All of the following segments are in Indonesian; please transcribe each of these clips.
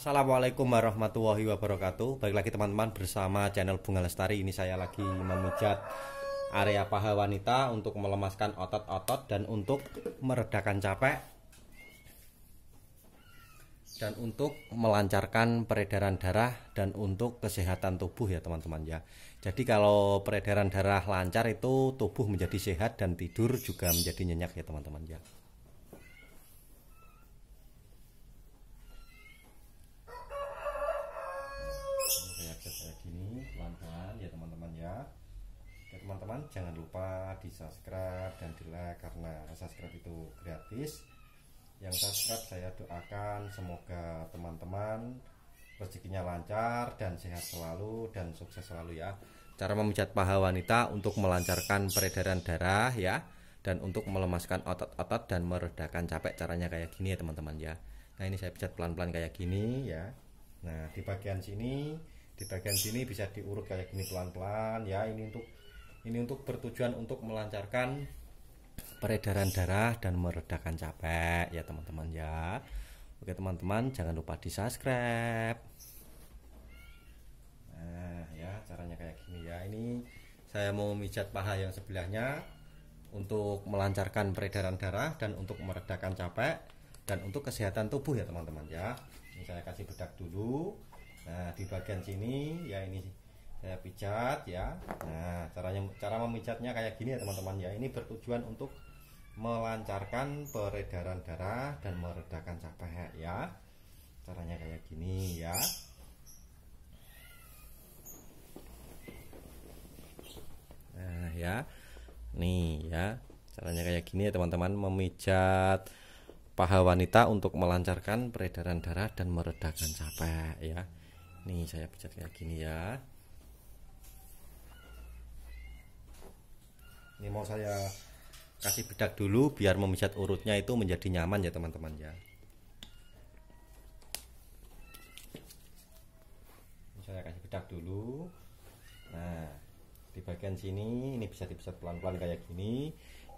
Assalamualaikum warahmatullahi wabarakatuh Baik lagi teman-teman bersama channel Bunga Lestari Ini saya lagi memijat area paha wanita Untuk melemaskan otot-otot dan untuk meredakan capek Dan untuk melancarkan peredaran darah Dan untuk kesehatan tubuh ya teman-teman ya Jadi kalau peredaran darah lancar itu tubuh menjadi sehat Dan tidur juga menjadi nyenyak ya teman-teman ya jangan lupa di subscribe dan di like karena subscribe itu gratis yang subscribe saya doakan semoga teman-teman rezekinya lancar dan sehat selalu dan sukses selalu ya cara memijat paha wanita untuk melancarkan peredaran darah ya dan untuk melemaskan otot-otot dan meredakan capek caranya kayak gini ya teman-teman ya nah ini saya pijat pelan-pelan kayak gini ya nah di bagian sini di bagian sini bisa diurut kayak gini pelan-pelan ya ini untuk ini untuk bertujuan untuk melancarkan peredaran darah dan meredakan capek ya teman-teman ya. Oke teman-teman jangan lupa di subscribe. Nah ya caranya kayak gini ya. Ini saya mau mijat paha yang sebelahnya untuk melancarkan peredaran darah dan untuk meredakan capek dan untuk kesehatan tubuh ya teman-teman ya. Ini saya kasih bedak dulu. Nah di bagian sini ya ini saya eh, pijat ya nah caranya cara memijatnya kayak gini ya teman-teman ya ini bertujuan untuk melancarkan peredaran darah dan meredakan capek ya caranya kayak gini ya nah ya nih ya caranya kayak gini ya teman-teman memijat paha wanita untuk melancarkan peredaran darah dan meredakan capek ya nih saya pijat kayak gini ya ini mau saya kasih bedak dulu biar memijat urutnya itu menjadi nyaman ya teman-teman ya ini saya kasih bedak dulu nah di bagian sini ini bisa dipijat pelan-pelan kayak gini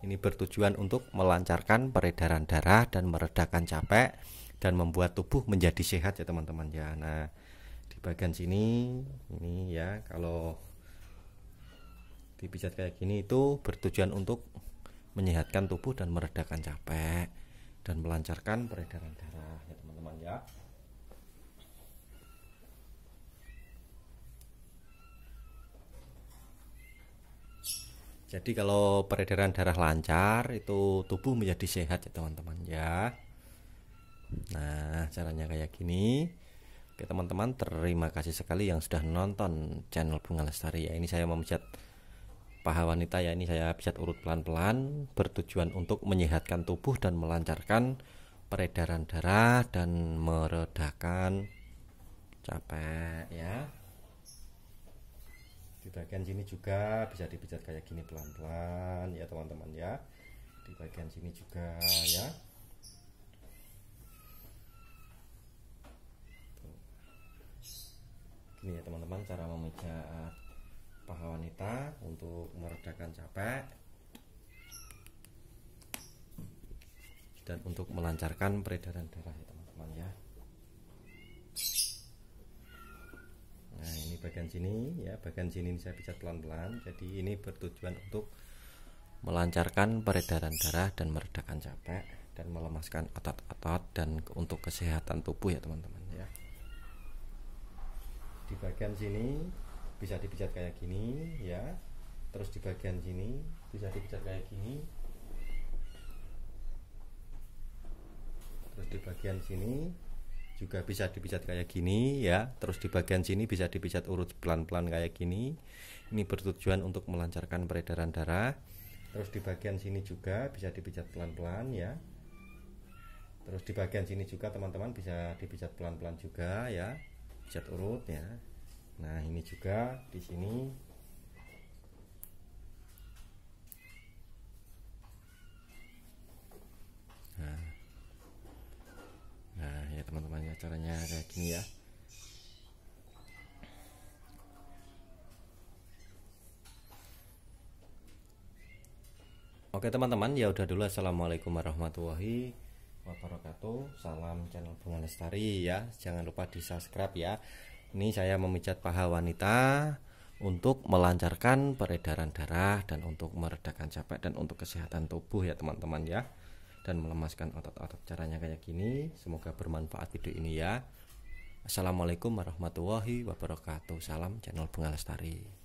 ini bertujuan untuk melancarkan peredaran darah dan meredakan capek dan membuat tubuh menjadi sehat ya teman-teman ya nah di bagian sini ini ya kalau Dipijat kayak gini itu bertujuan untuk menyehatkan tubuh dan meredakan capek dan melancarkan peredaran darah ya teman-teman ya jadi kalau peredaran darah lancar itu tubuh menjadi sehat ya teman-teman ya nah caranya kayak gini oke teman-teman terima kasih sekali yang sudah nonton channel Bunga Lestari ya ini saya memijat Paha wanita ya ini saya pijat urut pelan-pelan bertujuan untuk menyehatkan tubuh dan melancarkan peredaran darah dan meredakan capek ya. Di bagian sini juga bisa dipijat kayak gini pelan-pelan ya teman-teman ya. Di bagian sini juga ya. Ini ya teman-teman cara memijat paha wanita untuk meredakan capek dan untuk melancarkan peredaran darah ya teman-teman ya nah ini bagian sini ya bagian sini saya pijat pelan-pelan jadi ini bertujuan untuk melancarkan peredaran darah dan meredakan capek dan melemaskan otot-otot dan untuk kesehatan tubuh ya teman-teman ya di bagian sini bisa dipijat kayak gini ya terus di bagian sini bisa dipijat kayak gini terus di bagian sini juga bisa dipijat kayak gini ya terus di bagian sini bisa dipijat urut pelan-pelan kayak gini ini bertujuan untuk melancarkan peredaran darah terus di bagian sini juga bisa dipijat pelan-pelan ya terus di bagian sini juga teman-teman bisa dipijat pelan-pelan juga ya pijat urut ya Nah, ini juga di sini Nah, nah ya teman-teman ya caranya kayak gini ya. Oke teman-teman ya udah dulu assalamualaikum warahmatullahi wabarakatuh salam channel bunga lestari ya jangan lupa di subscribe ya ini saya memijat paha wanita untuk melancarkan peredaran darah dan untuk meredakan capek dan untuk kesehatan tubuh ya teman-teman ya dan melemaskan otot-otot caranya kayak gini semoga bermanfaat video ini ya Assalamualaikum warahmatullahi wabarakatuh salam channel Bunga Lestari